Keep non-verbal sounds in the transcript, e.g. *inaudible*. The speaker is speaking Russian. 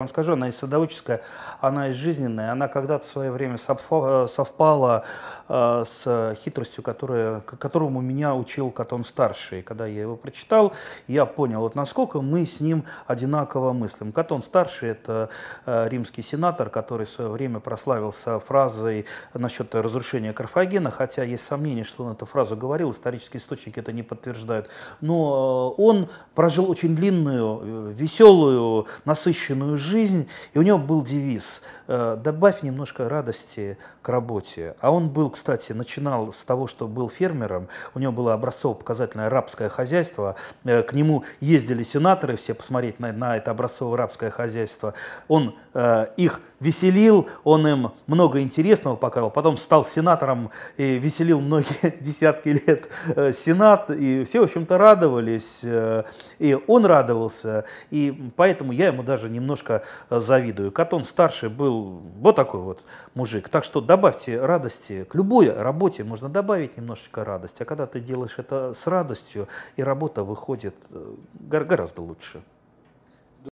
вам скажу, она и садоводческая, она и жизненная. Она когда-то в свое время э, совпала э, с хитростью, которая, которому меня учил Катон-старший. Когда я его прочитал, я понял, вот насколько мы с ним одинаково мыслим. Катон-старший – это э, римский сенатор, который в свое время прославился фразой насчет разрушения Карфагена, хотя есть сомнение, что он эту фразу говорил, исторические источники это не подтверждают. Но он прожил очень длинную, веселую, насыщенную жизнь, жизнь, и у него был девиз э, «добавь немножко радости к работе». А он был, кстати, начинал с того, что был фермером, у него было образцово-показательное рабское хозяйство, э, к нему ездили сенаторы все посмотреть на, на это образцово-рабское хозяйство, он э, их веселил, он им много интересного показал, потом стал сенатором и веселил многие *laughs* десятки лет э, сенат, и все, в общем-то, радовались, э, и он радовался, и поэтому я ему даже немножко э, завидую. Катон старший был вот такой вот мужик, так что добавьте радости, к любой работе можно добавить немножечко радости, а когда ты делаешь это с радостью, и работа выходит гораздо лучше.